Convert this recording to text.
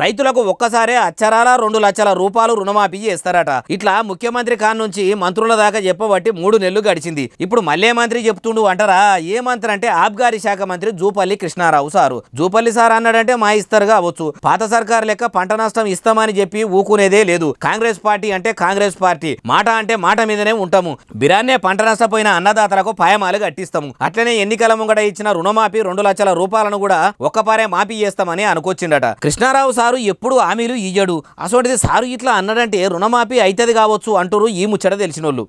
రైతులకు ఒక్కసారే అచ్చరాల రెండు లక్షల రూపాయలు రుణమాఫీ చేస్తారట ఇట్లా ముఖ్యమంత్రి కాన్ నుంచి మంత్రుల దాకా చెప్పబట్టి మూడు నెలలు గడిచింది ఇప్పుడు మళ్ళీ మంత్రి చెప్తుండు అంటారా ఏ మంత్రి అంటే ఆబ్గారీ శాఖ మంత్రి జూపల్లి కృష్ణారావు సారు జూపల్లి సార్ అన్నాడంటే మా ఇస్తారు కావచ్చు పాత సర్కారు లెక్క పంట నష్టం ఇస్తామని చెప్పి ఊకునేదే లేదు కాంగ్రెస్ పార్టీ అంటే కాంగ్రెస్ పార్టీ మాట అంటే మాట మీదనే ఉంటాము బిరాన్నే పంట నష్టపోయిన అన్నదాతలకు పాయమాలు కట్టిస్తాము అట్లనే ఎన్నికల ముంగట ఇచ్చిన రుణమాఫీ రెండు లక్షల రూపాయలను కూడా ఒక్కపారే మాఫీ చేస్తామని అనుకొచ్చిండట కృష్ణారావు సారు ఎప్పుడు హామీలు ఇయ్యడు అసోంటిది సారు ఇట్లా అన్నాడంటే రుణమాఫీ అవుతుంది కావచ్చు అంటారు ఈ ముచ్చట తెలిసినోళ్ళు